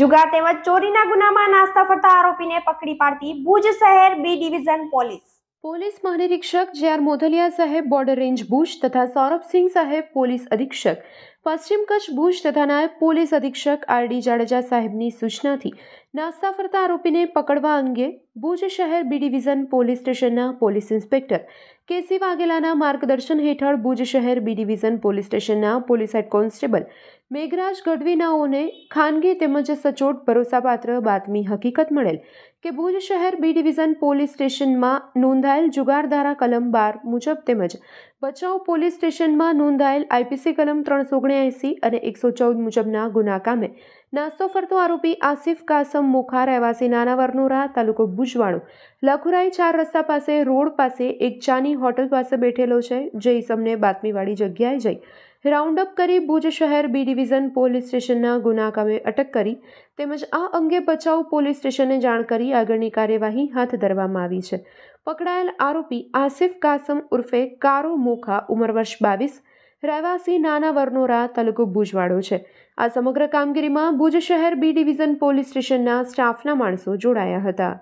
જુગાર તેમજ ચોરીના ગુનામાં નાસ્તા ફરતા આરોપીને પકડી પાડતી ભુજ શહેર બી ડિવિઝન પોલીસ પોલીસ મહાનિરીક્ષક જે આર મોધલિયા સાહેબ બોર્ડર રેન્જ ભુજ તથા સૌરભસિંહ સાહેબ પોલીસ અધિક્ષક પશ્ચિમ કચ્છ ભુજ તથા નાયબ પોલીસ અધિક્ષક આર ડી જાડેજા સાહેબની સૂચનાથી નાસ્તા ફરતા આરોપીને પકડવા અંગે ભુજ શહેર બી ડિવિઝન પોલીસ સ્ટેશનના પોલીસ ઇન્સ્પેક્ટર કેસી વાઘેલાના માર્ગદર્શન હેઠળ ભુજ શહેર બી ડિવિઝન પોલીસ સ્ટેશનના પોલીસ હેડ કોન્સ્ટેબલ મેઘરાજ ગઢવીનાઓને ખાનગી તેમજ સચોટ ભરોસાપાત્ર બાતમી હકીકત મળેલ કે ભુજ શહેર બી ડિવિઝન પોલીસ સ્ટેશનમાં નોંધાયેલ જુગારધારા કલમ બાર મુજબ તેમજ બચાવ પોલીસ સ્ટેશનમાં નોંધાયેલ આઈપીસી કલમ ત્રણસો ઓગણએંસી અને એકસો ચૌદ મુજબના ગુના કામે નાસ્તો ફરતો આરોપી આસિફ કાસમ મોખા રહેવાસી નાના વરનોરા તાલુકો ભુજવાણો લખુરાઈ ચાર રસ્તા પાસે રોડ પાસે એક ચાની હોટલ પાસે બેઠેલો છે જે ઈસમને બાતમીવાળી જગ્યાએ જઈ રાઉન્ડ અપ કરી ભુજ શહેર બી ડિવિઝન પોલીસ સ્ટેશનના ગુનાકામે અટક કરી તેમજ આ અંગે બચાવ પોલીસ સ્ટેશને જાણ કરી આગળની કાર્યવાહી હાથ ધરવામાં આવી છે પકડાયેલ આરોપી આસિફ કાસમ ઉર્ફે કારો મોખા ઉંમર વર્ષ બાવીસ રહેવાસી નાના વરનોરા તલુકો ભુજવાડો છે આ સમગ્ર કામગીરીમાં ભુજ શહેર બી ડિવિઝન પોલીસ સ્ટેશનના સ્ટાફના માણસો જોડાયા હતા